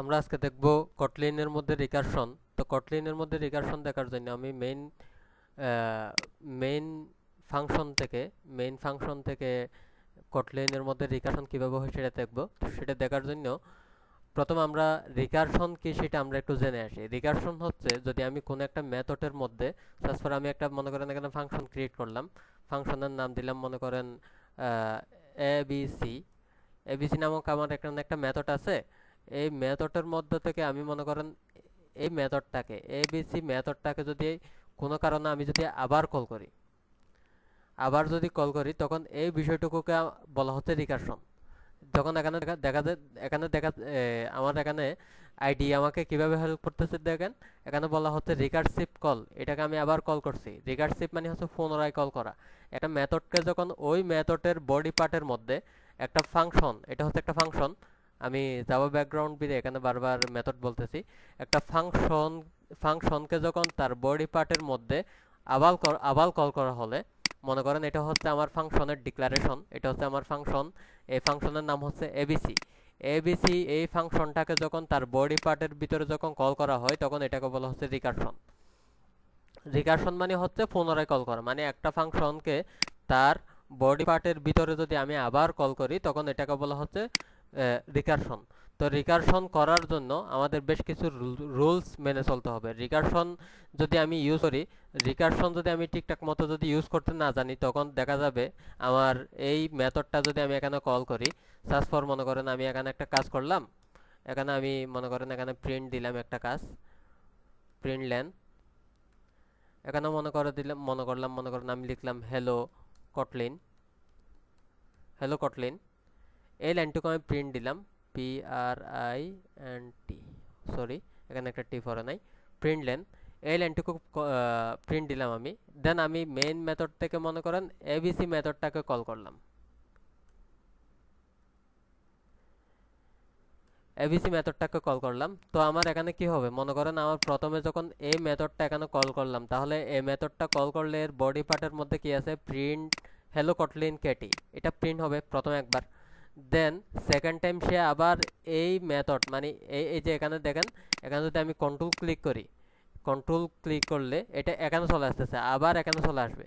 আমরা আজকে দেখব কটলিনের মধ্যে রিকারশন তো কটলিনের মধ্যে রিকারশন দেখার জন্য আমি মেইন মেইন ফাংশন থেকে মেইন ফাংশন থেকে কটলিনের মধ্যে রিকারশন কীভাবে হয় সেটা দেখব তো সেটা দেখার জন্য প্রথম আমরা রিকারশন কি সেটা আমরা একটু জেনে আসি রিকারশন হচ্ছে যদি আমি কোনো একটা মেথডের মধ্যে সাপোজ আমি একটা মনে করেন এখানে ফাংশন ক্রিয়েট করলাম ফাংশনের নাম দিলাম মনে করেন এ বি সি এবিসি নামক আমার এখানে একটা মেথড আছে এই মেথডের মধ্য থেকে আমি মনে করেন এই মেথডটাকে এবিসি মেথডটাকে যদি কোনো কারণে আমি যদি আবার কল করি আবার যদি কল করি তখন এই বিষয়টুকুকে বলা হচ্ছে রিকার্শন যখন এখানে দেখা যায় এখানে দেখা আমার এখানে আইডি আমাকে কিভাবে হেল্প করতেছে দেখেন এখানে বলা হচ্ছে রিকার্সিভ কল এটাকে আমি আবার কল করছি রিকার্সিভ মানে হচ্ছে পুনরায় কল করা একটা মেথডকে যখন ওই মেথডের বডি পার্টের মধ্যে একটা ফাংশন এটা হচ্ছে একটা ফাংশন আমি জাভা ব্যাকগ্রাউন্ড বিদে এখানে বারবার মেথড বলতেছি একটা ফাংশন ফাংশনকে যখন তার বডি পার্টের মধ্যে আবাল আবাল কল করা হলে মনে করেন এটা হচ্ছে আমার ফাংশনের ডিক্লারেশন এটা হচ্ছে আমার ফাংশন এই ফাংশনের নাম হচ্ছে এবিসি এবিসি এই ফাংশনটাকে যখন তার বডি পার্টের ভিতরে যখন কল করা হয় তখন এটাকে বলা হচ্ছে রিকারশন রিকারশন মানে হচ্ছে পুনরায় কল করা মানে একটা ফাংশনকে তার বডি পার্টের ভিতরে যদি আমি আবার কল করি তখন এটাকে বলা হচ্ছে রিকারশন তো রিকারশন করার জন্য আমাদের বেশ কিছু রুলস মেনে চলতে হবে রিকারশন যদি আমি ইউজ করি রিকারশন যদি আমি ঠিকঠাক মতো যদি ইউজ করতে না জানি তখন দেখা যাবে আমার এই মেথডটা যদি আমি এখানে কল করি সার্চ ফর মনে করেন আমি এখানে একটা কাজ করলাম এখানে আমি মনে করেন এখানে প্রিন্ট দিলাম একটা কাজ প্রিন্ট লেন এখানে মনে করে দিলাম মনে করলাম মনে করেন আমি লিখলাম হ্যালো কটলিন হ্যালো কটলিন এই লাইনটুকু আমি প্রিন্ট দিলাম P R I and T sorry এখানে একটা টি ফর নাই প্রিন্ট লেন এই লাইনটুকু প্রিন্ট দিলাম আমি দেন আমি মেইন মেথড থেকে মনে করেন এবিসি মেথডটাকে কল করলাম এবিসি মেথডটাকে কল করলাম তো আমার এখানে কি হবে মনে করেন আমার প্রথমে যখন এই মেথডটা এখানে কল করলাম তাহলে এই মেথডটা কল করলে এর বডি পার্টের মধ্যে কি আছে প্রিন্ট হ্যালো কটলিন কেটি এটা প্রিন্ট হবে প্রথম একবার দেন সেকেন্ড টাইম সে আবার এই মেথড মানে এই এই যে এখানে দেখেন এখানে যদি আমি কন্ট্রোল ক্লিক করি কন্ট্রোল ক্লিক করলে এটা এখানে চলে আসতেছে আবার এখানে চলে আসবে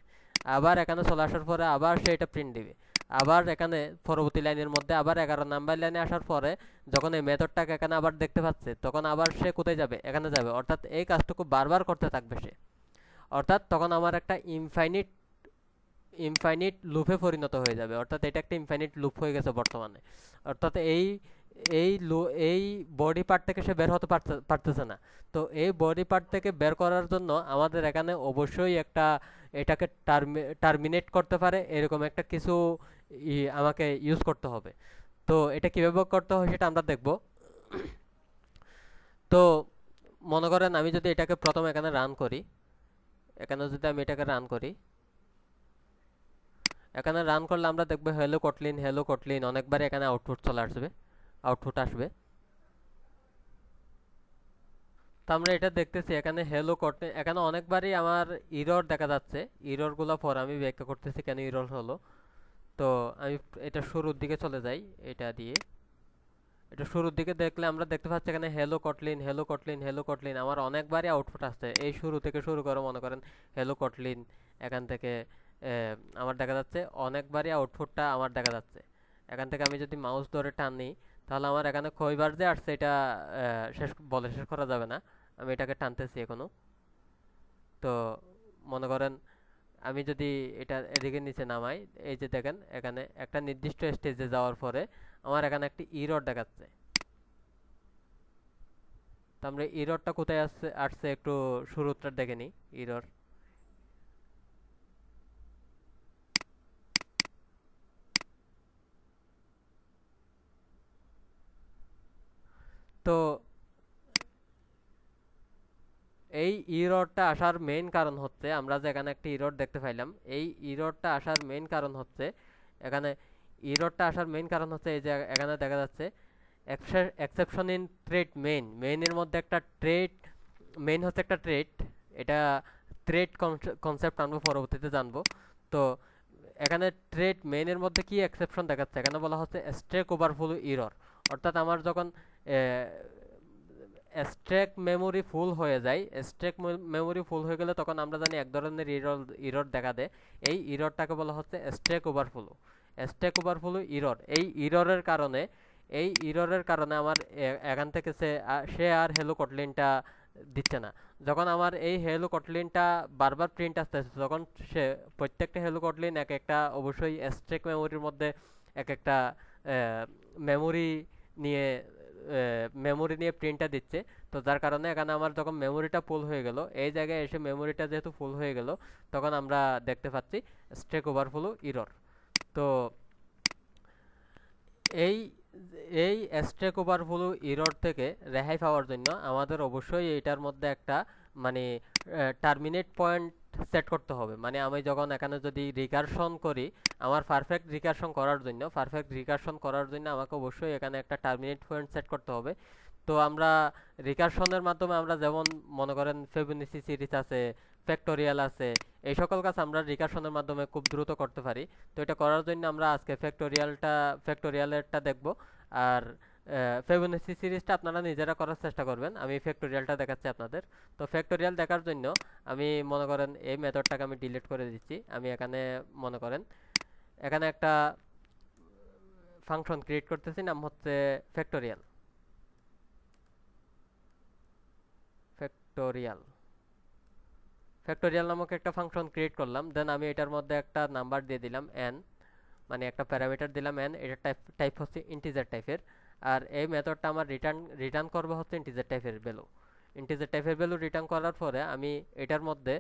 আবার এখানে চলে আসার পরে আবার সে এটা প্রিন্ট দিবে আবার এখানে পরবর্তী লাইনের মধ্যে আবার এগারো নাম্বার লাইনে আসার পরে যখন এই মেথডটাকে এখানে আবার দেখতে পাচ্ছে তখন আবার সে কোথায় যাবে এখানে যাবে অর্থাৎ এই কাজটুকু বারবার করতে থাকবে সে অর্থাৎ তখন আমার একটা ইনফাইনিট ইনফাইনিট লুপে পরিণত হয়ে যাবে অর্থাৎ এটা একটা ইনফাইনিট লুপ হয়ে গেছে বর্তমানে অর্থাৎ এই এই লো এই বডি পার্ট থেকে সে বের হতে পারতেছে না তো এই বডি পার্ট থেকে বের করার জন্য আমাদের এখানে অবশ্যই একটা এটাকে টার্মি টার্মিনেট করতে পারে এরকম একটা কিছু আমাকে ইউজ করতে হবে তো এটা কীভাবে করতে হয় সেটা আমরা দেখব তো মনে করেন আমি যদি এটাকে প্রথম এখানে রান করি এখানে যদি আমি এটাকে রান করি এখানে রান করলে আমরা দেখবো হ্যালো কটলিন হ্যালো কটলিন অনেকবার এখানে আউটপুট চলে আসবে আউটপুট আসবে তো আমরা এটা দেখতেছি এখানে হ্যালো কটলিন এখানে অনেকবারই আমার ইরর দেখা যাচ্ছে ইররগুলো পর আমি ব্যাখ্যা করতেছি কেন ইরর হলো তো আমি এটা শুরুর দিকে চলে যাই এটা দিয়ে এটা শুরুর দিকে দেখলে আমরা দেখতে পাচ্ছি এখানে hello Kotlin hello Kotlin hello Kotlin আমার অনেকবারই আউটপুট আসছে এই শুরু থেকে শুরু করে মনে করেন হ্যালো কটলিন এখান থেকে আমার দেখা যাচ্ছে অনেকবারই আউটপুটটা আমার দেখা যাচ্ছে এখান থেকে আমি যদি মাউস ধরে টানি তাহলে আমার এখানে কয়বার যে আসছে এটা শেষ বলে শেষ করা যাবে না আমি এটাকে টানতেছি এখনো তো মনে করেন আমি যদি এটা এদিকে নিচে নামাই এই যে দেখেন এখানে একটা নির্দিষ্ট স্টেজে যাওয়ার পরে আমার এখানে একটি ইরর e দেখাচ্ছে তো আমরা ইররটা e কোথায় আসছে আসছে একটু শুরুটা দেখে নিই ইরর e তো এই ইরোডটা আসার মেইন কারণ হচ্ছে আমরা যে এখানে একটা ইরোড দেখতে পাইলাম এই ইরোডটা আসার মেইন কারণ হচ্ছে এখানে ইরোডটা আসার মেইন কারণ হচ্ছে এই যে এখানে দেখা যাচ্ছে এক্সেপশন ইন ট্রেড মেইন মেইনের মধ্যে একটা ট্রেড মেইন হচ্ছে একটা ট্রেড এটা ট্রেড কনসেপ্ট আনবো পরবর্তীতে জানবো তো এখানে ট্রেড মেইনের মধ্যে কি এক্সেপশন দেখাচ্ছে এখানে বলা হচ্ছে স্টেক ওভারফ্লো ইরর অর্থাৎ আমার যখন স্ট্রেক মেমোরি ফুল হয়ে যায় স্ট্রেক মেমোরি ফুল হয়ে গেলে তখন আমরা জানি এক ধরনের ইরর ইরর দেখা দেয় এই ইররটাকে বলা হচ্ছে stack overflow stack overflow error এই ইররের কারণে এই ইররের কারণে আমার এখান থেকে সে সে আর হেলো কটলিনটা দিচ্ছে না যখন আমার এই হেলো কটলিনটা বারবার প্রিন্ট আসতেছে তখন সে প্রত্যেকটা হেলো কটলিন এক একটা অবশ্যই স্ট্রেক মেমোরির মধ্যে এক একটা মেমোরি নিয়ে মেমোরি নিয়ে প্রিন্টটা দিচ্ছে তো যার কারণে এখানে আমার যখন মেমোরিটা ফুল হয়ে গেল এই জায়গায় এসে মেমোরিটা যেহেতু ফুল হয়ে গেল তখন আমরা দেখতে পাচ্ছি স্ট্রেক ওভারফ্লো ইরর তো এই এই স্ট্রেক ওভারফ্লো ইরর থেকে রেহাই পাওয়ার জন্য আমাদের অবশ্যই এটার মধ্যে একটা মানে টার্মিনেট পয়েন্ট সেট করতে হবে মানে আমি যখন এখানে যদি রিকারশন করি আমার পারফেক্ট রিকারশন করার জন্য পারফেক্ট রিকারশন করার জন্য আমাকে অবশ্যই এখানে একটা টার্মিনেট পয়েন্ট সেট করতে হবে তো আমরা রিকারশনের মাধ্যমে আমরা যেমন মনে করেন ফেবিনিসি সিরিজ আছে ফ্যাক্টোরিয়াল আছে এই সকল কাজ আমরা রিকারশনের মাধ্যমে খুব দ্রুত করতে পারি তো এটা করার জন্য আমরা আজকে ফ্যাক্টোরিয়ালটা ফ্যাক্টোরিয়ালেরটা দেখব আর ফেবুনেসি সিরিজটা আপনারা নিজেরা করার চেষ্টা করবেন আমি ফ্যাক্টোরিয়ালটা দেখাচ্ছি আপনাদের তো ফ্যাক্টোরিয়াল দেখার জন্য আমি মনে করেন এই মেথডটাকে আমি ডিলিট করে দিচ্ছি আমি এখানে মনে করেন এখানে একটা ফাংশন ক্রিয়েট করতেছি নাম হচ্ছে ফ্যাক্টোরিয়াল ফ্যাক্টোরিয়াল ফ্যাক্টোরিয়াল নামক একটা ফাংশন ক্রিয়েট করলাম দেন আমি এটার মধ্যে একটা নাম্বার দিয়ে দিলাম এন মানে একটা প্যারামিটার দিলাম এন এটার টাইপ টাইপ হচ্ছে ইন্টিজার টাইপের আর এই মেথডটা আমার রিটার্ন রিটার্ন করবো হচ্ছে ইন্টিজার টাইপের ভ্যালু ইন্টিজার টাইপের ভ্যালু রিটার্ন করার পরে আমি এটার মধ্যে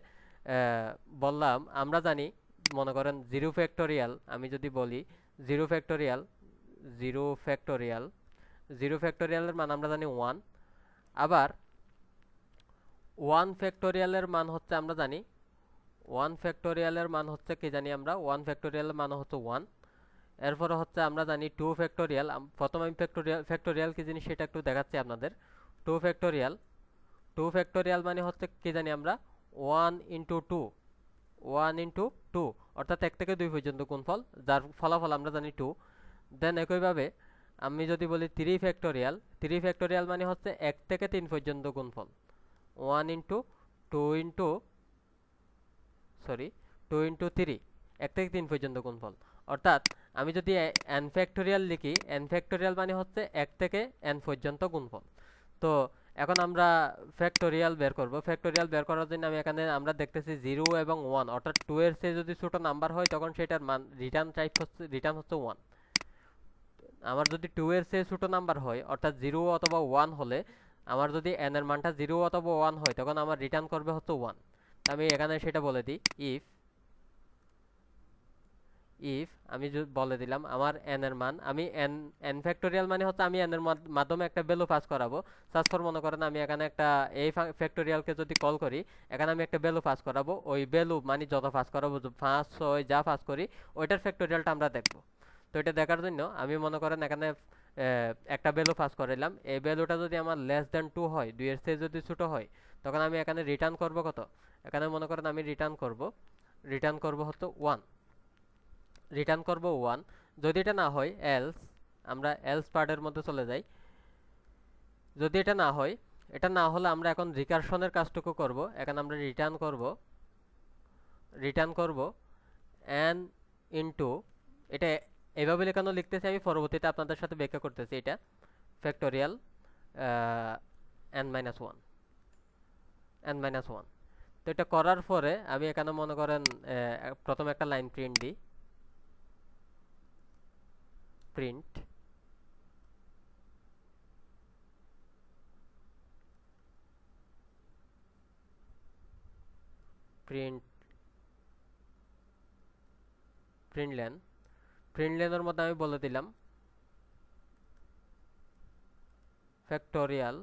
বললাম আমরা জানি মনে করেন জিরো ফ্যাক্টোরিয়াল আমি যদি বলি zero factorial zero factorial zero ফ্যাক্টোরিয়ালের মান আমরা জানি ওয়ান আবার ওয়ান ফ্যাক্টোরিয়ালের মান হচ্ছে আমরা জানি ওয়ান ফ্যাক্টোরিয়ালের মান হচ্ছে কি জানি আমরা ওয়ান ফ্যাক্টোরিয়ালের মান হচ্ছে ওয়ান এরপরে হচ্ছে আমরা জানি টু ফ্যাক্টোরিয়াল প্রথম আমি ফ্যাক্টোরিয়াল ফ্যাক্টোরিয়াল কি জিনিস সেটা একটু দেখাচ্ছি আপনাদের টু ফ্যাক্টোরিয়াল টু ফ্যাক্টোরিয়াল মানে হচ্ছে কি জানি আমরা one into two one into two অর্থাৎ এক থেকে দুই পর্যন্ত কোন ফল যার ফলাফল আমরা জানি টু দেন একইভাবে আমি যদি বলি থ্রি ফ্যাক্টোরিয়াল থ্রি ফ্যাক্টোরিয়াল মানে হচ্ছে এক থেকে তিন পর্যন্ত কোন ফল one into two into sorry two into three এক থেকে তিন পর্যন্ত কোন ফল অর্থাৎ আমি যদি এন ফ্যাক্টোরিয়াল লিখি এন ফ্যাক্টোরিয়াল মানে হচ্ছে এক থেকে এন পর্যন্ত গুণফল তো এখন আমরা ফ্যাক্টোরিয়াল বের করব ফ্যাক্টোরিয়াল বের করার জন্য আমি এখানে আমরা দেখতেছি জিরো এবং ওয়ান অর্থাৎ টু এর চেয়ে যদি ছোটো নাম্বার হয় তখন সেটার মান রিটার্ন টাইপ হচ্ছে রিটার্ন হচ্ছে ওয়ান আমার যদি টু এর চেয়ে ছোটো নাম্বার হয় অর্থাৎ জিরো অথবা ওয়ান হলে আমার যদি এন এর মানটা জিরো অথবা ওয়ান হয় তখন আমার রিটার্ন করবে হচ্ছে ওয়ান আমি এখানে সেটা বলে দিই ইফ ইফ আমি বলে দিলাম আমার এন এর মান আমি এন এন ফ্যাক্টোরিয়াল মানে হচ্ছে আমি এন এর মাধ্যমে একটা ভ্যালু পাস করাবো সাজফর মনে করেন আমি এখানে একটা এই ফ্যাক্টোরিয়ালকে যদি কল করি এখানে আমি একটা ভ্যালু পাস করাবো ওই ভ্যালু মানে যত পাস করাবো পাঁচ ছয় যা পাস করি ওইটার ফ্যাক্টোরিয়ালটা আমরা দেখবো তো এটা দেখার জন্য আমি মনে করেন এখানে একটা ভ্যালু পাস করাইলাম এই ভ্যালুটা যদি আমার লেস দেন টু হয় দুইয়ের চেয়ে যদি ছোটো হয় তখন আমি এখানে রিটার্ন করব কত এখানে মনে করেন আমি রিটার্ন করব রিটার্ন করব হতো ওয়ান রিটার্ন করব ওয়ান যদি এটা না হয় এলস আমরা এলস পার্টের মধ্যে চলে যাই যদি এটা না হয় এটা না হলে আমরা এখন রিকারশনের কাজটুকু করব এখন আমরা রিটার্ন করব রিটার্ন করব অ্যান ইনটু এটা এভাবে লেখানো লিখতেছি আমি পরবর্তীতে আপনাদের সাথে ব্যাখ্যা করতেছি এটা factorial N minus one N minus one তো এটা করার পরে আমি এখানে মনে করেন প্রথম একটা লাইন প্রিন্ট দিই print print print len print len এর মধ্যে আমি বলে দিলাম ফ্যাক্টোরিয়াল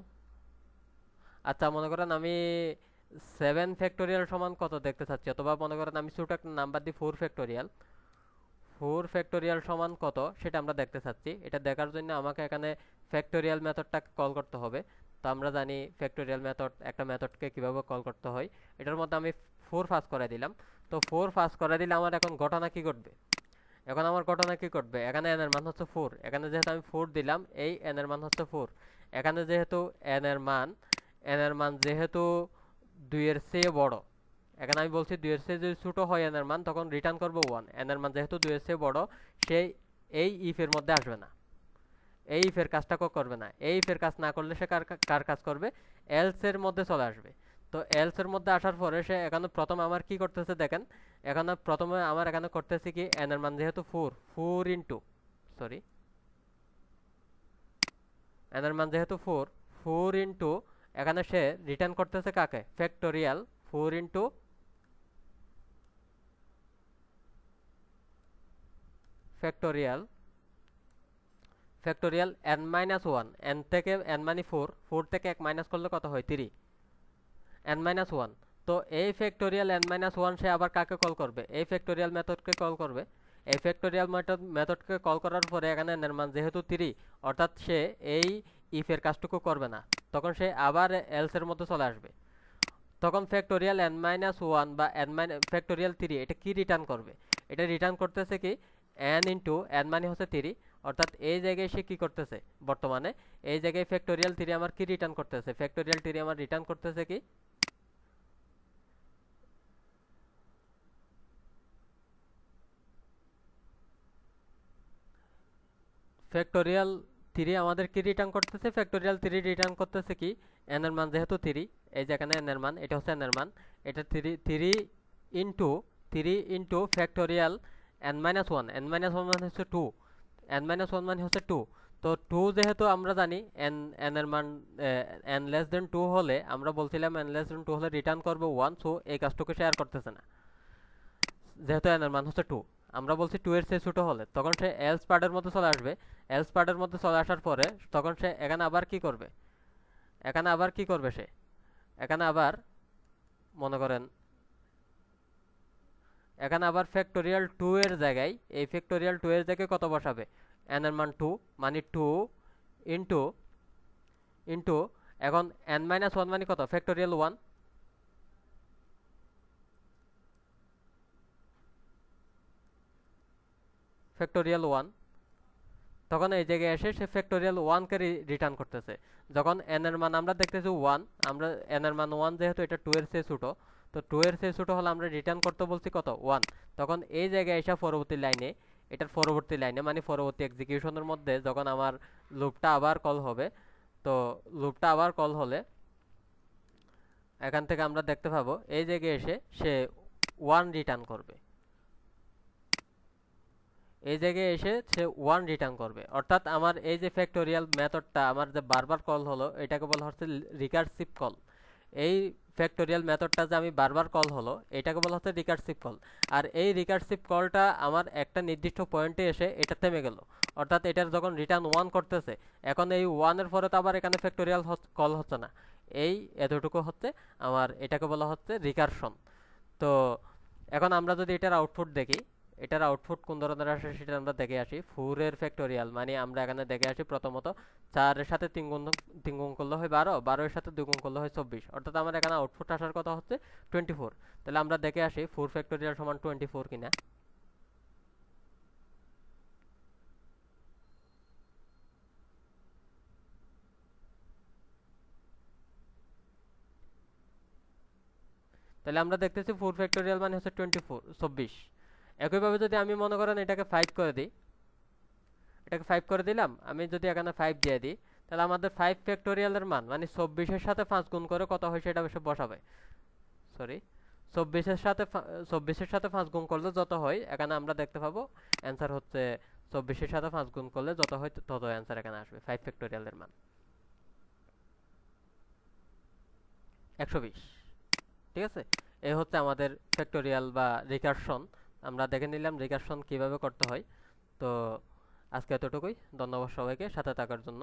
আচ্ছা মনে করেন আমি সেভেন ফ্যাক্টোরিয়াল সমান কত দেখতে চাচ্ছি অথবা মনে করেন আমি ছোট একটা নাম্বার দিই ফোর ফ্যাক্টোরিয়াল ফোর ফ্যাক্টোরিয়াল সমান কত সেটা আমরা দেখতে চাচ্ছি এটা দেখার জন্য আমাকে এখানে ফ্যাক্টোরিয়াল মেথডটা কল করতে হবে তো আমরা জানি ফ্যাক্টোরিয়াল মেথড একটা মেথডকে কীভাবে কল করতে হয় এটার মধ্যে আমি ফোর পাস করে দিলাম তো ফোর পাস করে দিলে আমার এখন ঘটনা কি ঘটবে এখন আমার ঘটনা কি ঘটবে এখানে এর মান হচ্ছে ফোর এখানে যেহেতু আমি ফোর দিলাম এই এর মান হচ্ছে ফোর এখানে যেহেতু এর মান এর মান যেহেতু দুইয়ের চেয়ে বড় এখানে আমি বলছি দুই এর চেয়ে যদি ছোটো হয় এনের মান তখন রিটার্ন করবো ওয়ান এনের মান যেহেতু দুই এর চেয়ে বড়ো সেই এই ইফের মধ্যে আসবে না এই ইফের কাজটা করবে না এই ইফের কাজ না করলে সে কার কার কাজ করবে এলসের মধ্যে চলে আসবে তো এলসের মধ্যে আসার পরে সে এখানে প্রথম আমার কি করতেছে দেখেন এখানে প্রথমে আমার এখানে করতেছে কি এনের মান যেহেতু ফোর ফোর ইন্টু সরি এনের মান যেহেতু ফোর ফোর ইন্টু এখানে সে রিটার্ন করতেছে কাকে factorial four into factorial factorial N minus one N থেকে এন মানে ফোর ফোর থেকে এক মাইনাস করলে কত হয় থ্রি এন মাইনাস ওয়ান তো এই ফ্যাক্টোরিয়াল এন মাইনাস ওয়ান সে আবার কাকে কল করবে এই ফ্যাক্টোরিয়াল মেথডকে কল করবে এই ফ্যাক্টোরিয়াল মেথড মেথডকে কল করার পরে এখানে এনের মান যেহেতু থ্রি অর্থাৎ সে এই ইফের কাজটুকু করবে না তখন সে আবার এলসের মধ্যে চলে আসবে তখন ফ্যাক্টোরিয়াল এন মাইনাস ওয়ান বা এন মাইনাস ফ্যাক্টোরিয়াল থ্রি এটা কি রিটার্ন করবে এটা রিটার্ন করতেছে কি এন ইন্টু এন মানে হচ্ছে থ্রি অর্থাৎ এই জায়গায় সে কি করতেছে বর্তমানে এই জায়গায় ফ্যাক্টোরিয়াল থ্রি আমার কি রিটার্ন করতেছে ফ্যাক্টোরিয়াল থ্রি আমার রিটার্ন করতেছে কি ফ্যাক্টোরিয়াল থ্রি আমাদের কি রিটার্ন করতেছে ফ্যাক্টোরিয়াল থ্রি রিটার্ন করতেছে কি এন মান যেহেতু থ্রি এই যেখানে এন মান এটা হচ্ছে এন মান এটা three three into three into factorial N minus one N minus one মানে হচ্ছে টু এন মাইনাস ওয়ান মানে হচ্ছে টু তো টু যেহেতু আমরা জানি এন এন এর মান এন লেস দেন টু হলে আমরা বলছিলাম এন লেস দেন টু হলে রিটার্ন করবো ওয়ান সো এই কাজটুকু শেয়ার করতেছে না যেহেতু এন এর মান হচ্ছে টু আমরা বলছি টু এর চেয়ে ছোটো হলে তখন সে এলস পার্টের মধ্যে চলে আসবে এলস পার্টের মধ্যে চলে আসার পরে তখন সে এখানে আবার কি করবে এখানে আবার কি করবে সে এখানে আবার মনে করেন এখানে আবার ফ্যাক্টোরিয়াল টু এর জায়গায় এই ফ্যাক্টোরিয়াল টু এর জায়গায় কত বসাবে এন এর মান টু মানে টু ইন্টু ইন্টু এখন এন মাইনাস ওয়ান মানে কত ফ্যাক্টোরিয়াল ওয়ান ফ্যাক্টোরিয়াল ওয়ান তখন এই জায়গায় এসে সে ফ্যাক্টোরিয়াল ওয়ানকে রিটার্ন করতেছে যখন এন এর মান আমরা দেখতেছি ওয়ান আমরা এন এর মান ওয়ান যেহেতু এটা টু এর চেয়ে ছোটো তো টু এর চেয়ে ছোটো হলে আমরা রিটার্ন করতে বলছি কত ওয়ান তখন এই জায়গায় এসে পরবর্তী লাইনে এটার পরবর্তী লাইনে মানে পরবর্তী এক্সিকিউশনের মধ্যে যখন আমার লুপটা আবার কল হবে তো লুপটা আবার কল হলে এখান থেকে আমরা দেখতে পাবো এই জায়গায় এসে সে ওয়ান রিটার্ন করবে এই জায়গায় এসে সে ওয়ান রিটার্ন করবে অর্থাৎ আমার এই যে ফ্যাক্টোরিয়াল মেথডটা আমার যে বারবার কল হলো এটাকে বলা হচ্ছে রিকার্সিভ কল এই ফ্যাক্টোরিয়াল মেথডটা যে আমি বারবার কল হলো এটাকে বলা হচ্ছে রিকার্সিভ কল আর এই রিকার্সিভ কলটা আমার একটা নির্দিষ্ট পয়েন্টে এসে এটা থেমে গেল অর্থাৎ এটার যখন রিটার্ন ওয়ান করতেছে এখন এই ওয়ানের পরে তো আবার এখানে ফ্যাক্টোরিয়াল কল হচ্ছে না এই এতটুকু হচ্ছে আমার এটাকে বলা হচ্ছে রিকারশন তো এখন আমরা যদি এটার আউটপুট দেখি এটার আউটপুট কোন ধরনের আসে সেটা আমরা দেখে আসি ফোরের ফ্যাক্টোরিয়াল মানে আমরা এখানে দেখে আসি প্রথমত চারের সাথে তিন গুণ তিন গুণ করলে হয় বারো বারোর সাথে দুই গুণ করলে হয় চব্বিশ অর্থাৎ আমার এখানে আউটপুট আসার কথা হচ্ছে টোয়েন্টি ফোর তাহলে আমরা দেখে আসি ফোর ফ্যাক্টোরিয়াল সমান টোয়েন্টি ফোর কিনা তাহলে আমরা দেখতেছি ফোর ফ্যাক্টোরিয়াল মানে হচ্ছে টোয়েন্টি ফোর চব্বিশ একইভাবে যদি আমি মনে করেন এটাকে ফাইভ করে দিই এটাকে ফাইভ করে দিলাম আমি যদি এখানে ফাইভ দিয়ে দিই তাহলে আমাদের ফাইভ ফ্যাক্টোরিয়ালের মান মানে চব্বিশের সাথে পাঁচ গুণ করে কত হয় সেটা অবশ্য বসাবে সরি চব্বিশের সাথে চব্বিশের সাথে পাঁচ গুণ করলে যত হয় এখানে আমরা দেখতে পাবো অ্যান্সার হচ্ছে চব্বিশের সাথে পাঁচ গুণ করলে যত হয় তত অ্যান্সার এখানে আসবে ফাইভ ফ্যাক্টোরিয়ালের মান একশো বিশ ঠিক আছে এ হচ্ছে আমাদের ফ্যাক্টোরিয়াল বা রিকারশন আমরা দেখে নিলাম রিকার্শন কিভাবে করতে হয় তো আজকে এতটুকুই ধন্যবাদ সবাইকে সাথে থাকার জন্য